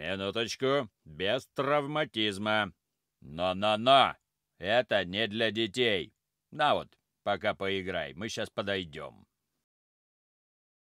«Минуточку, без травматизма. Но-но-но, это не для детей. На вот, пока поиграй, мы сейчас подойдем».